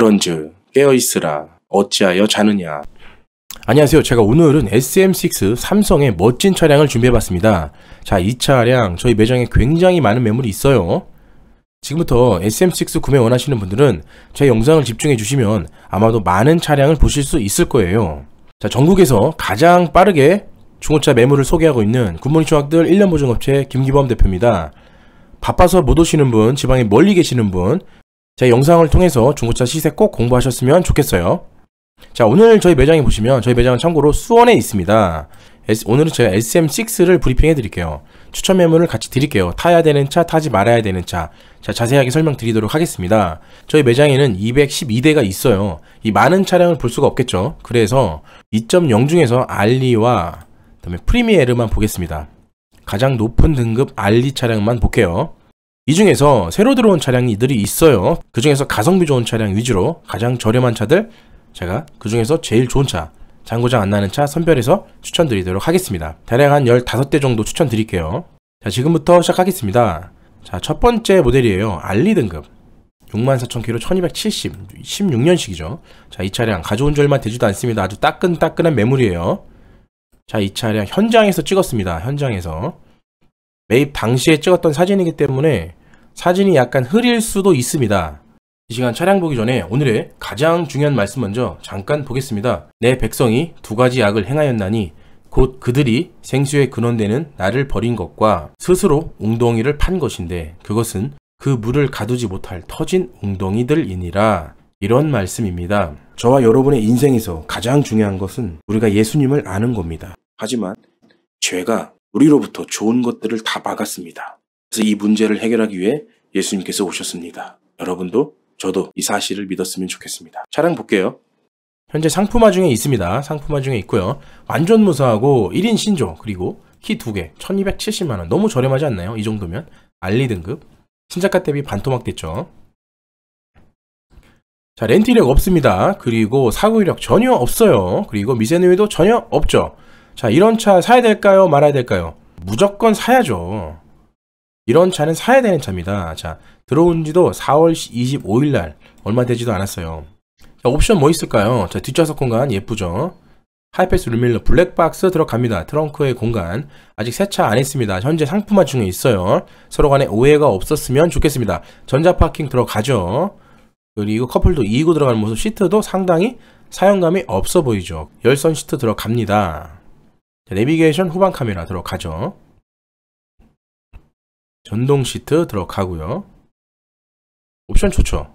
그런즈 깨어있으라 어찌하여 자느냐 안녕하세요. 제가 오늘은 SM6 삼성의 멋진 차량을 준비해봤습니다. 자, 이 차량 저희 매장에 굉장히 많은 매물이 있어요. 지금부터 SM6 구매 원하시는 분들은 제 영상을 집중해 주시면 아마도 많은 차량을 보실 수 있을 거예요. 자, 전국에서 가장 빠르게 중고차 매물을 소개하고 있는 굿모닝 초학들 1년 보증업체 김기범 대표입니다. 바빠서 못 오시는 분, 지방에 멀리 계시는 분, 제 영상을 통해서 중고차 시세 꼭 공부하셨으면 좋겠어요. 자 오늘 저희 매장에 보시면 저희 매장은 참고로 수원에 있습니다. 오늘은 제가 SM6를 브리핑해 드릴게요. 추천 매물을 같이 드릴게요. 타야 되는 차, 타지 말아야 되는 차. 자, 자세하게 설명드리도록 하겠습니다. 저희 매장에는 212대가 있어요. 이 많은 차량을 볼 수가 없겠죠. 그래서 2.0 중에서 알리와 그다음에 프리미에르만 보겠습니다. 가장 높은 등급 알리 차량만 볼게요. 이 중에서 새로 들어온 차량들이 이 있어요. 그 중에서 가성비 좋은 차량 위주로 가장 저렴한 차들 제가 그 중에서 제일 좋은 차 장고장 안 나는 차 선별해서 추천드리도록 하겠습니다. 대략 한 15대 정도 추천드릴게요. 자 지금부터 시작하겠습니다. 자첫 번째 모델이에요. 알리 등급 64,000km 1270 16년식이죠. 자이 차량 가져온 절만 되지도 않습니다. 아주 따끈따끈한 매물이에요. 자이 차량 현장에서 찍었습니다. 현장에서 매입 당시에 찍었던 사진이기 때문에 사진이 약간 흐릴 수도 있습니다. 이 시간 차량 보기 전에 오늘의 가장 중요한 말씀 먼저 잠깐 보겠습니다. 내 백성이 두 가지 악을 행하였나니 곧 그들이 생수의 근원되는 나를 버린 것과 스스로 웅덩이를 판 것인데 그것은 그 물을 가두지 못할 터진 웅덩이들이니라 이런 말씀입니다. 저와 여러분의 인생에서 가장 중요한 것은 우리가 예수님을 아는 겁니다. 하지만 죄가 우리로부터 좋은 것들을 다 막았습니다. 그래서 이 문제를 해결하기 위해 예수님께서 오셨습니다. 여러분도 저도 이 사실을 믿었으면 좋겠습니다. 차량 볼게요. 현재 상품화 중에 있습니다. 상품화 중에 있고요. 완전 무사하고 1인 신조 그리고 키 2개 1270만원 너무 저렴하지 않나요? 이 정도면 알리 등급 신작가 대비 반토막 됐죠. 자 렌트 이력 없습니다. 그리고 사고 이력 전혀 없어요. 그리고 미세누에도 전혀 없죠. 자 이런 차 사야 될까요? 말아야 될까요? 무조건 사야죠. 이런 차는 사야 되는 차입니다. 자, 들어온 지도 4월 25일 날 얼마 되지도 않았어요. 자, 옵션 뭐 있을까요? 자, 뒷좌석 공간 예쁘죠? 하이패스 루밀러 블랙박스 들어갑니다. 트렁크의 공간. 아직 세차 안 했습니다. 현재 상품화 중에 있어요. 서로 간에 오해가 없었으면 좋겠습니다. 전자파킹 들어가죠. 그리고 커플도 2고 들어가는 모습 시트도 상당히 사용감이 없어 보이죠. 열선 시트 들어갑니다. 내비게이션 후방 카메라 들어가죠. 전동 시트 들어가고요. 옵션 좋죠.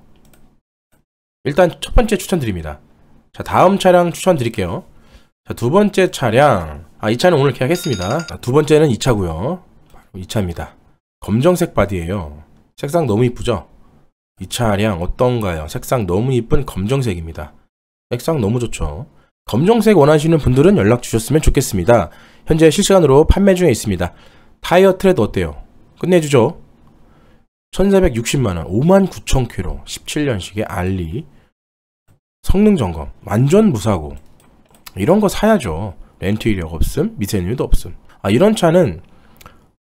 일단 첫 번째 추천드립니다. 자, 다음 차량 추천드릴게요. 자, 두 번째 차량. 아, 이 차는 오늘 계약했습니다. 자, 두 번째는 이 차고요. 이 차입니다. 검정색 바디예요. 색상 너무 이쁘죠? 이 차량 어떤가요? 색상 너무 이쁜 검정색입니다. 색상 너무 좋죠? 검정색 원하시는 분들은 연락 주셨으면 좋겠습니다. 현재 실시간으로 판매 중에 있습니다. 타이어 트레드 어때요? 끝내주죠. 1460만원 59,000km 17년식의 알리 성능 점검 완전 무사고 이런 거 사야죠. 렌트 이력 없음 미세뉴도 없음 아 이런 차는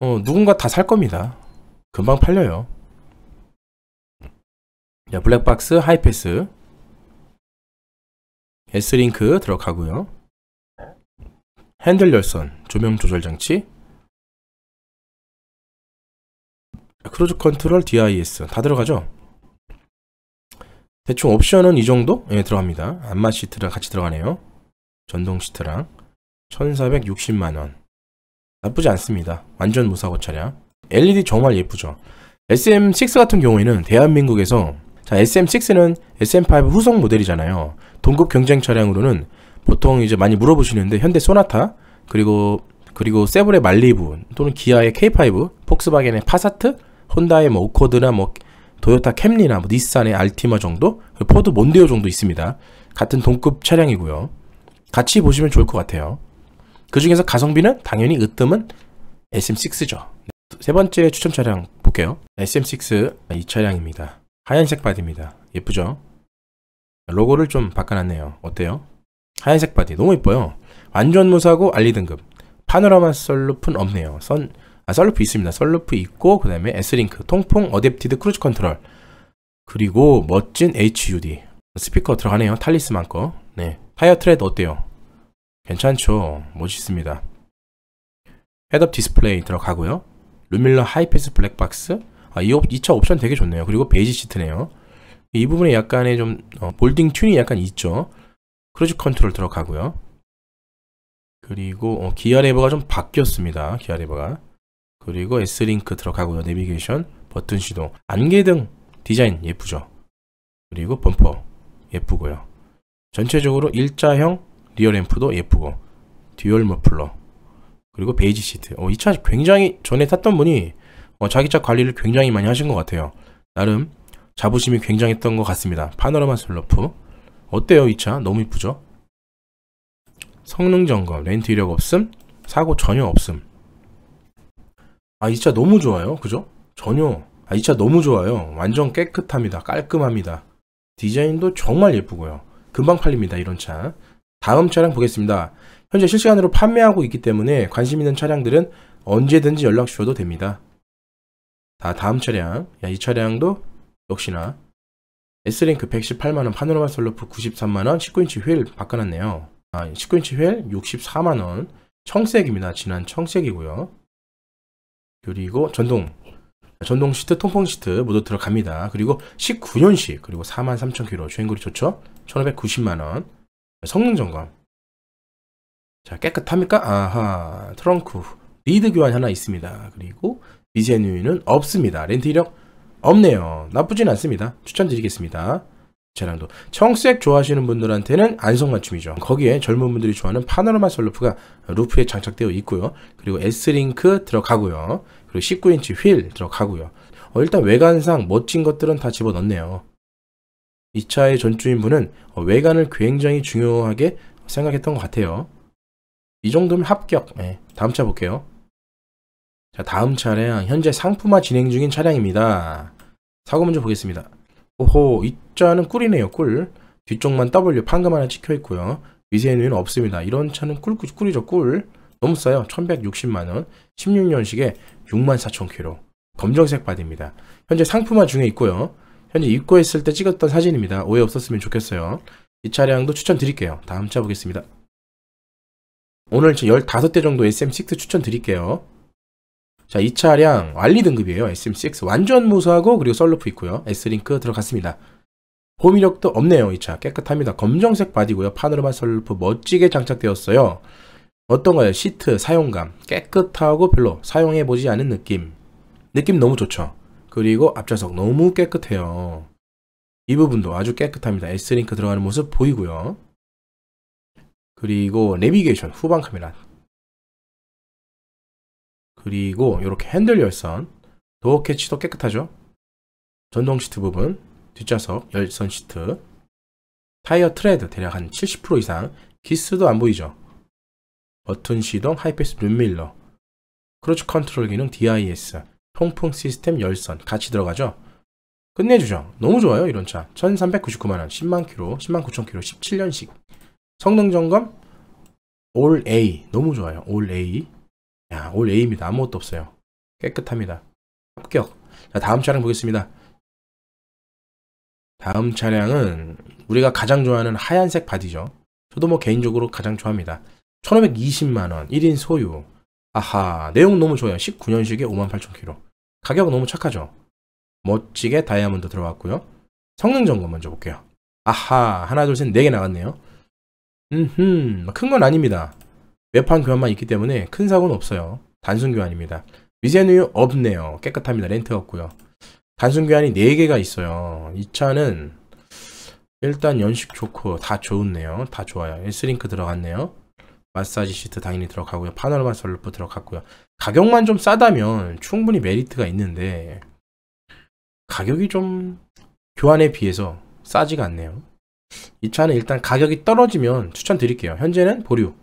어, 누군가 다 살 겁니다. 금방 팔려요. 자, 블랙박스 하이패스 S링크 들어가고요. 핸들 열선 조명 조절 장치 크루즈 컨트롤 DIS 다 들어가죠? 대충 옵션은 이 정도? 예, 들어갑니다. 안마 시트랑 같이 들어가네요. 전동 시트랑 1460만원 나쁘지 않습니다. 완전 무사고 차량 LED 정말 예쁘죠. SM6 같은 경우에는 대한민국에서 자, SM6는 SM5 후속 모델이잖아요. 동급 경쟁 차량으로는 보통 이제 많이 물어보시는데 현대 소나타 그리고 그리고 세브레말리브 또는 기아의 K5, 폭스바겐의 파사트 혼다의 뭐 오코드나 뭐 도요타 캠리나 뭐 닛산의 알티마 정도, 그 포드 몬데오 정도 있습니다. 같은 동급 차량이고요. 같이 보시면 좋을 것 같아요. 그 중에서 가성비는 당연히 으뜸은 SM6죠. 세 번째 추천 차량 볼게요. SM6 이 차량입니다. 하얀색 바디입니다. 예쁘죠? 로고를 좀 바꿔놨네요. 어때요? 하얀색 바디 너무 예뻐요. 완전 무사고 알리 등급. 파노라마 썰루픈 없네요. 선 아, 썰루프 있습니다. 썰루프 있고 그 다음에 S링크 통풍 어댑티드 크루즈 컨트롤 그리고 멋진 HUD 스피커 들어가네요. 탈리스만 거. 네. 타이어 트레드 어때요? 괜찮죠? 멋있습니다. 헤드업 디스플레이 들어가고요. 루밀러 하이패스 블랙박스 아, 이 2차 옵션 되게 좋네요. 그리고 베이지 시트네요. 이 부분에 약간의 좀 어, 볼딩 튠이 약간 있죠. 크루즈 컨트롤 들어가고요. 그리고 어, 기아 레버가 좀 바뀌었습니다. 기아 레버가 그리고 S링크 들어가고요. 내비게이션, 버튼 시동, 안개등 디자인 예쁘죠. 그리고 범퍼 예쁘고요. 전체적으로 일자형 리어 램프도 예쁘고 듀얼 머플러 그리고 베이지 시트 어, 이차 굉장히 전에 탔던 분이 어, 자기 차 관리를 굉장히 많이 하신 것 같아요. 나름 자부심이 굉장했던 것 같습니다. 파노라마 슬러프 어때요 이 차? 너무 이쁘죠? 성능 점검, 렌트 이력 없음, 사고 전혀 없음 아이차 너무 좋아요 그죠? 전혀 아 이 차 너무 좋아요 완전 깨끗합니다 깔끔합니다 디자인도 정말 예쁘고요 금방 팔립니다 이런 차 다음 차량 보겠습니다 현재 실시간으로 판매하고 있기 때문에 관심 있는 차량들은 언제든지 연락 주셔도 됩니다 자 다음 차량 야, 이 차량도 역시나 S랭크 118만원 파노라마 솔로프 93만원 19인치 휠 바꿔놨네요 아, 19인치 휠 64만원 청색입니다 진한 청색이고요 그리고 전동 전동 시트, 통풍 시트 모두 들어갑니다. 그리고 19년식, 그리고 43,000km, 주행거리 좋죠? 1,590만원. 성능 점검. 자, 깨끗합니까? 아하, 트렁크, 리드 교환 하나 있습니다. 그리고 미세누이는 없습니다. 렌트 이력 없네요. 나쁘진 않습니다. 추천드리겠습니다. 제난도 청색 좋아하시는 분들한테는 안성맞춤이죠 거기에 젊은 분들이 좋아하는 파노라마 셀루프가 루프에 장착되어 있고요 그리고 S링크 들어가고요 그리고 19인치 휠 들어가고요 어, 일단 외관상 멋진 것들은 다 집어넣네요 이 차의 전주인분은 어, 외관을 굉장히 중요하게 생각했던 것 같아요 이 정도면 합격 네, 다음 차 볼게요 자 다음 차량 현재 상품화 진행 중인 차량입니다 사고 먼저 보겠습니다 오호 이자는 꿀이네요 꿀 뒤쪽만 W 판금 하나 찍혀 있고요 미세누이는 없습니다 이런 차는 꿀, 꿀이죠 꿀 너무 싸요 1160만원 16년식에 64,000km 검정색 바디입니다 현재 상품화 중에 있고요 현재 입고했을 때 찍었던 사진입니다 오해 없었으면 좋겠어요 이 차량도 추천드릴게요 다음 차 보겠습니다 오늘 15대 정도 SM6 추천드릴게요 자, 이 차량 완리 등급이에요. SM6 완전 무사하고 그리고 썰루프 있고요. S링크 들어갔습니다. 호미력도 없네요. 이 차 깨끗합니다. 검정색 바디고요. 파노라마 썰루프 멋지게 장착되었어요. 어떤가요? 시트 사용감 깨끗하고 별로 사용해보지 않은 느낌 느낌 너무 좋죠. 그리고 앞좌석 너무 깨끗해요. 이 부분도 아주 깨끗합니다. S링크 들어가는 모습 보이고요. 그리고 내비게이션 후방 카메라 그리고 이렇게 핸들 열선 도어 캐치도 깨끗하죠 전동 시트 부분 뒷좌석 열선 시트 타이어 트레드 대략 한 70% 이상 기스도 안 보이죠 버튼 시동 하이패스 룸밀러 크루즈 컨트롤 기능 DIS 통풍 시스템 열선 같이 들어가죠 끝내주죠 너무 좋아요 이런 차 1399만원 10만 키로 10만 9천 키로 17년식 성능 점검 올 A 너무 좋아요 올 A 야, 올 A입니다. 아무것도 없어요. 깨끗합니다. 합격. 자, 다음 차량 보겠습니다. 다음 차량은 우리가 가장 좋아하는 하얀색 바디죠. 저도 뭐 개인적으로 가장 좋아합니다. 1520만원, 1인 소유. 아하, 내용 너무 좋아요. 19년식에 58,000km. 가격 너무 착하죠. 멋지게 다이아몬드 들어왔고요. 성능 점검 먼저 볼게요. 아하, 하나, 둘, 셋, 네 개 나갔네요. 음흠, 큰 건 아닙니다. 외판 교환만 있기 때문에 큰 사고는 없어요. 단순 교환입니다. 미세누유 없네요. 깨끗합니다. 렌트 없고요. 단순 교환이 4개가 있어요. 이 차는 일단 연식 좋고 다 좋네요. 다 좋아요. s 링크 들어갔네요. 마사지 시트 당연히 들어가고요. 파노라마 설루프 들어갔고요. 가격만 좀 싸다면 충분히 메리트가 있는데 가격이 좀 교환에 비해서 싸지가 않네요. 이 차는 일단 가격이 떨어지면 추천드릴게요. 현재는 보류.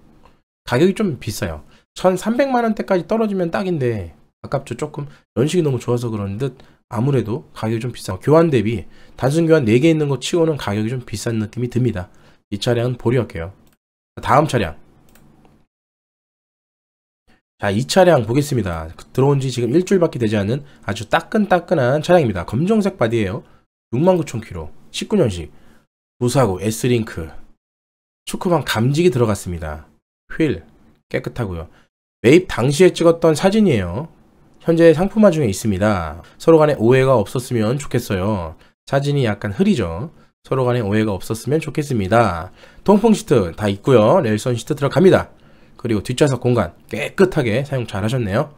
가격이 좀 비싸요 1300만원대까지 떨어지면 딱인데 아깝죠 조금 연식이 너무 좋아서 그런 듯 아무래도 가격이 좀 비싸요 교환 대비 단순 교환 4개 있는 거 치고는 가격이 좀 비싼 느낌이 듭니다 이 차량은 보류할게요 다음 차량 자, 이 차량 보겠습니다. 들어온 지 지금 일주일밖에 되지 않은 아주 따끈따끈한 차량입니다. 검정색 바디예요. 69,000km, 19년식, 무사고 S링크, 축구방 감지기 들어갔습니다. 휠 깨끗하고요. 매입 당시에 찍었던 사진이에요. 현재 상품화 중에 있습니다. 서로 간에 오해가 없었으면 좋겠어요. 사진이 약간 흐리죠. 서로 간에 오해가 없었으면 좋겠습니다. 통풍 시트 다 있고요. 렐선 시트 들어갑니다. 그리고 뒷좌석 공간 깨끗하게 사용 잘 하셨네요.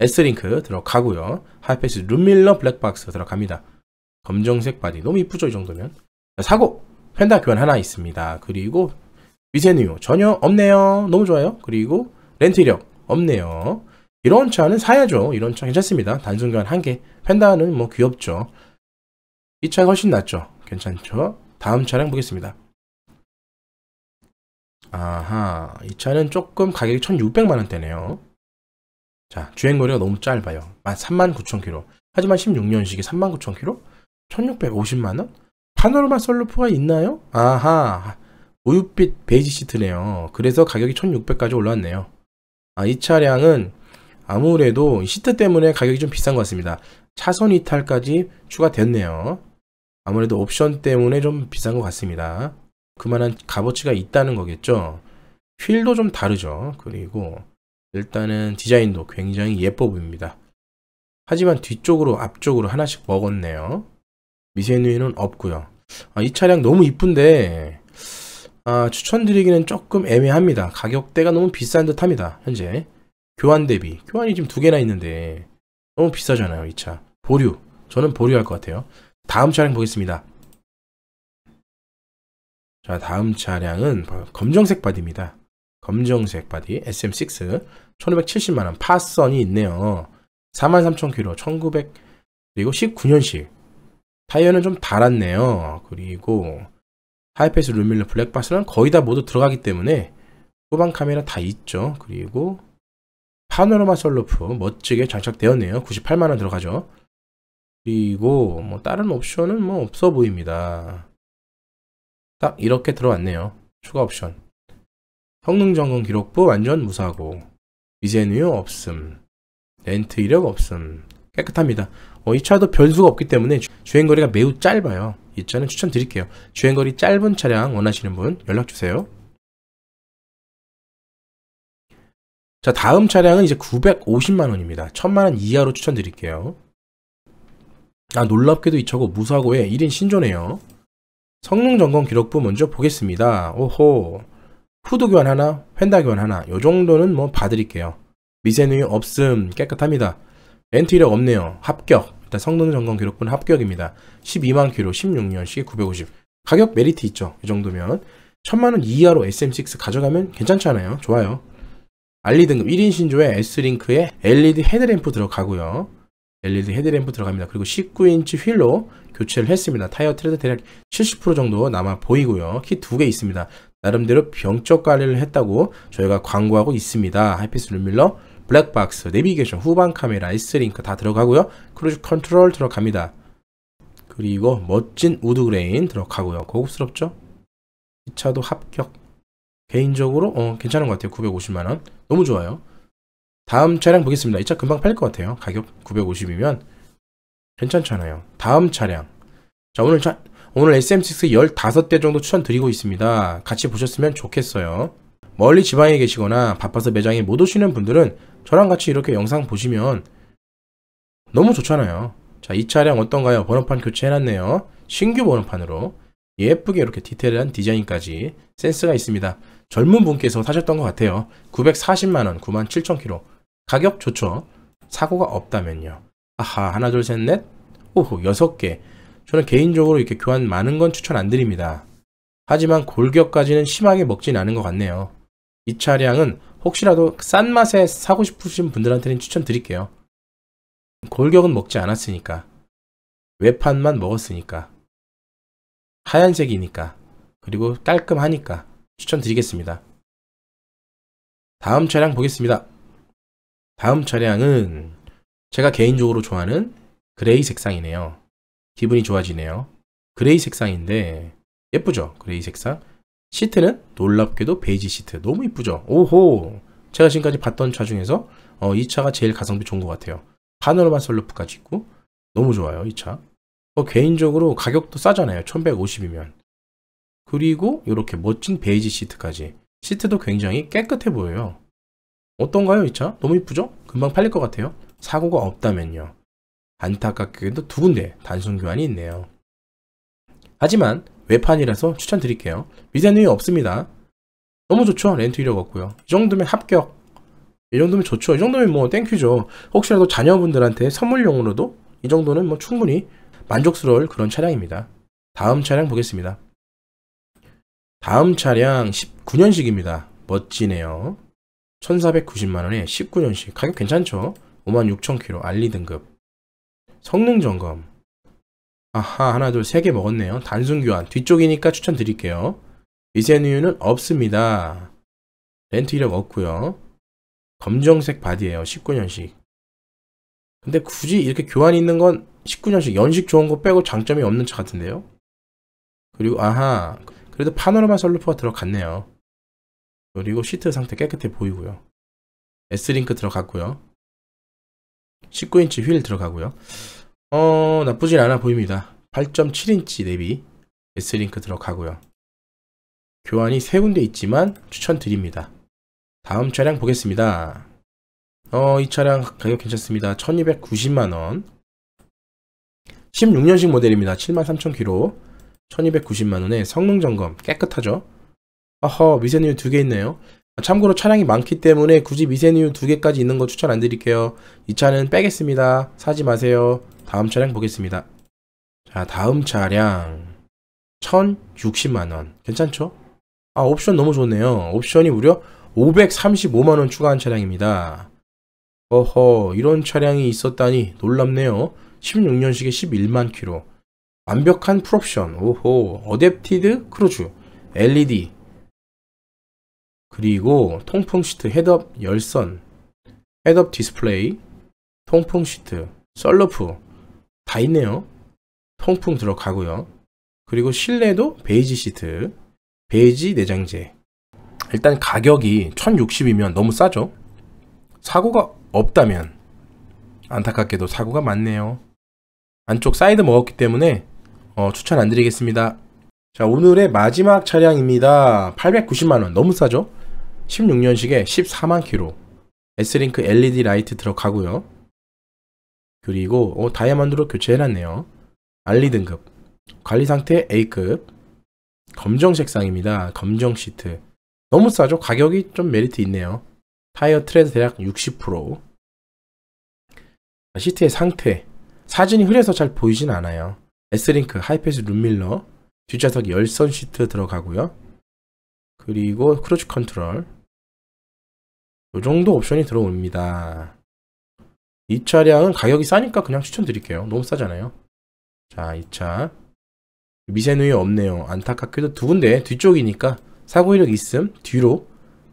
S링크 들어가고요. 하이패스 룸밀러 블랙박스 들어갑니다. 검정색 바디 너무 이쁘죠 이 정도면. 사고! 펜다 교환 하나 있습니다. 그리고 위세누 전혀 없네요. 너무 좋아요. 그리고 렌트 력 없네요. 이런 차는 사야죠. 이런 차 괜찮습니다. 단순간 한 개. 펜다는 뭐 귀엽죠. 이 차가 훨씬 낫죠. 괜찮죠. 다음 차량 보겠습니다. 아하, 이 차는 조금 가격이 1,600만원대네요. 자, 주행거리가 너무 짧아요. 39,000km. 하지만 16년식이 39,000km? 1,650만원? 파노라마 솔루프가 있나요? 아하, 우유빛 베이지 시트네요. 그래서 가격이 1600까지 올라왔네요. 아, 이 차량은 아무래도 시트 때문에 가격이 좀 비싼 것 같습니다. 차선 이탈까지 추가됐네요. 아무래도 옵션 때문에 좀 비싼 것 같습니다. 그만한 값어치가 있다는 거겠죠. 휠도 좀 다르죠. 그리고 일단은 디자인도 굉장히 예뻐 보입니다. 하지만 뒤쪽으로 앞쪽으로 하나씩 먹었네요. 미세누이는 없고요. 아, 이 차량 너무 이쁜데 아, 추천드리기는 조금 애매합니다. 가격대가 너무 비싼 듯 합니다. 현재. 교환 대비. 교환이 지금 두 개나 있는데 너무 비싸잖아요. 이 차. 보류. 저는 보류할 것 같아요. 다음 차량 보겠습니다. 자, 다음 차량은 검정색 바디입니다. 검정색 바디 SM6 1570만원 파선이 있네요. 43,000km 1900 그리고 19년식 타이어는 좀 달았네요. 그리고 하이패스 룸밀러 블랙박스는 거의 다 모두 들어가기 때문에 후방 카메라 다 있죠. 그리고 파노라마 셀로프 멋지게 장착되었네요. 98만원 들어가죠. 그리고 뭐 다른 옵션은 뭐 없어 보입니다. 딱 이렇게 들어왔네요. 추가 옵션. 성능 점검 기록부 완전 무사고 미세누유 없음. 렌트 이력 없음. 깨끗합니다. 어, 이 차도 변수가 없기 때문에 주행거리가 매우 짧아요. 있자는 추천드릴게요. 주행거리 짧은 차량 원하시는 분 연락주세요. 자 다음 차량은 이제 950만원입니다. 1000만원 이하로 추천드릴게요. 아 놀랍게도 이 차고 무사고에 1인 신조네요. 성능 점검 기록부 먼저 보겠습니다. 오호 후드 교환 하나, 펜다 교환 하나 요 정도는 뭐 봐드릴게요. 미세누유 없음 깨끗합니다. 렌트 이력 없네요. 합격 일단 성능 점검 기록부는 합격입니다. 12만 키로 16년씩 950. 가격 메리트 있죠. 이 정도면. 천만원 이하로 SM6 가져가면 괜찮잖아요. 좋아요. 알리 등급 1인 신조에 S링크에 LED 헤드램프 들어가고요. LED 헤드램프 들어갑니다. 그리고 19인치 휠로 교체를 했습니다. 타이어 트레드 대략 70% 정도 남아 보이고요. 키 두 개 있습니다. 나름대로 병적 관리를 했다고 저희가 광고하고 있습니다. 하이피스 룸밀러 블랙박스, 내비게이션, 후방 카메라, S링크 다 들어가고요. 크루즈 컨트롤 들어갑니다. 그리고 멋진 우드그레인 들어가고요. 고급스럽죠? 이 차도 합격. 개인적으로 어, 괜찮은 것 같아요. 950만원. 너무 좋아요. 다음 차량 보겠습니다. 이 차 금방 팔 것 같아요. 가격 950이면 괜찮잖아요. 다음 차량. 자 오늘 차, 오늘 SM6 15대 정도 추천드리고 있습니다. 같이 보셨으면 좋겠어요. 멀리 지방에 계시거나 바빠서 매장에 못 오시는 분들은 저랑 같이 이렇게 영상 보시면 너무 좋잖아요. 자, 이 차량 어떤가요? 번호판 교체해놨네요. 신규 번호판으로 예쁘게 이렇게 디테일한 디자인까지 센스가 있습니다. 젊은 분께서 사셨던 것 같아요. 940만원, 97,000km. 가격 좋죠? 사고가 없다면요. 아하, 하나, 둘, 셋, 넷. 오호, 여섯 개. 저는 개인적으로 이렇게 교환 많은 건 추천 안 드립니다. 하지만 골격까지는 심하게 먹진 않은 것 같네요. 이 차량은 혹시라도 싼 맛에 사고 싶으신 분들한테는 추천드릴게요. 골격은 먹지 않았으니까. 외판만 먹었으니까. 하얀색이니까. 그리고 깔끔하니까 추천드리겠습니다. 다음 차량 보겠습니다. 다음 차량은 제가 개인적으로 좋아하는 그레이 색상이네요. 기분이 좋아지네요. 그레이 색상인데 예쁘죠? 그레이 색상. 시트는 놀랍게도 베이지 시트 너무 이쁘죠 오호 제가 지금까지 봤던 차 중에서 어, 이 차가 제일 가성비 좋은 것 같아요 파노라마 설루프까지 있고 너무 좋아요 이차 어, 개인적으로 가격도 싸잖아요 1150이면 그리고 이렇게 멋진 베이지 시트까지 시트도 굉장히 깨끗해 보여요 어떤가요 이 차? 너무 이쁘죠? 금방 팔릴 것 같아요 사고가 없다면요 안타깝게도 두 군데 단순 교환이 있네요 하지만 외판이라서 추천드릴게요. 미세누이 없습니다. 너무 좋죠? 렌트 1억 없고요. 이 정도면 합격. 이 정도면 좋죠. 이 정도면 뭐 땡큐죠. 혹시라도 자녀분들한테 선물용으로도 이 정도는 뭐 충분히 만족스러울 그런 차량입니다. 다음 차량 보겠습니다. 다음 차량 19년식입니다. 멋지네요. 1490만원에 19년식 가격 괜찮죠? 56,000km 알리 등급 성능 점검 아하 하나 둘세 개 먹었네요. 단순 교환 뒤쪽이니까 추천드릴게요. 미세누유는 없습니다. 렌트 이력 없고요. 검정색 바디에요 19년식. 근데 굳이 이렇게 교환이 있는 건 19년식 연식 좋은 거 빼고 장점이 없는 차 같은데요. 그리고 아하 그래도 파노라마 설루프가 들어갔네요. 그리고 시트 상태 깨끗해 보이고요. S링크 들어갔고요. 19인치 휠 들어가고요. 어 나쁘진 않아 보입니다 8.7인치 내비 S링크 들어가고요 교환이 세 군데 있지만 추천드립니다 다음 차량 보겠습니다 어 이 차량 가격 괜찮습니다 1290만원 16년식 모델입니다 73,000km 1290만원에 성능 점검 깨끗하죠 아허미세뉴두개 있네요 참고로 차량이 많기 때문에 굳이 미세뉴두 개까지 있는 거 추천 안 드릴게요 이 차는 빼겠습니다 사지 마세요 다음 차량 보겠습니다. 자, 다음 차량 1060만원. 괜찮죠? 아, 옵션 너무 좋네요. 옵션이 무려 535만원 추가한 차량입니다. 어허, 이런 차량이 있었다니 놀랍네요. 16년식에 11만 키로 완벽한 풀옵션. 오호, 어댑티드 크루즈. LED. 그리고 통풍 시트 헤드업 열선. 헤드업 디스플레이. 통풍 시트. 썰러프. 다 있네요. 통풍 들어가고요. 그리고 실내도 베이지 시트, 베이지 내장재. 일단 가격이 1060이면 너무 싸죠? 사고가 없다면 안타깝게도 사고가 많네요. 안쪽 사이드 먹었기 때문에 어, 추천 안 드리겠습니다. 자 오늘의 마지막 차량입니다. 890만원 너무 싸죠? 16년식에 14만 키로 S링크 LED 라이트 들어가고요. 그리고 어, 다이아몬드로 교체해놨네요. 알리 등급, 관리 상태 A급, 검정 색상입니다. 검정 시트. 너무 싸죠? 가격이 좀 메리트 있네요. 타이어 트레드 대략 60% 시트의 상태 사진이 흐려서 잘 보이진 않아요. S링크, 하이패스 룸밀러, 뒷좌석 열선 시트 들어가고요. 그리고 크루즈 컨트롤 이 정도 옵션이 들어옵니다. 이 차량은 가격이 싸니까 그냥 추천드릴게요. 너무 싸잖아요. 자, 이 차. 미세누이 없네요. 안타깝게도 두 군데 뒤쪽이니까 사고 이력 있음 뒤로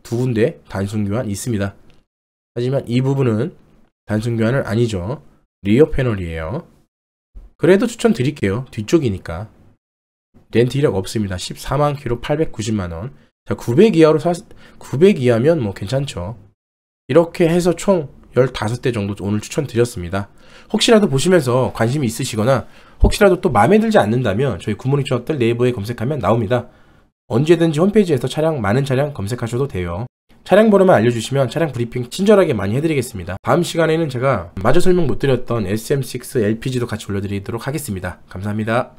두 군데 단순 교환 있습니다. 하지만 이 부분은 단순 교환은 아니죠. 리어 패널이에요. 그래도 추천드릴게요. 뒤쪽이니까. 렌트 이력 없습니다. 14만 키로 890만원. 자, 900 이하로 사, 900 이하면 뭐 괜찮죠. 이렇게 해서 총 15대 정도 오늘 추천드렸습니다. 혹시라도 보시면서 관심이 있으시거나 혹시라도 또 마음에 들지 않는다면 저희 구모닝 주업들 네이버에 검색하면 나옵니다. 언제든지 홈페이지에서 차량 많은 차량 검색하셔도 돼요. 차량 번호만 알려주시면 차량 브리핑 친절하게 많이 해드리겠습니다. 다음 시간에는 제가 마저 설명 못 드렸던 SM6 LPG도 같이 올려드리도록 하겠습니다. 감사합니다.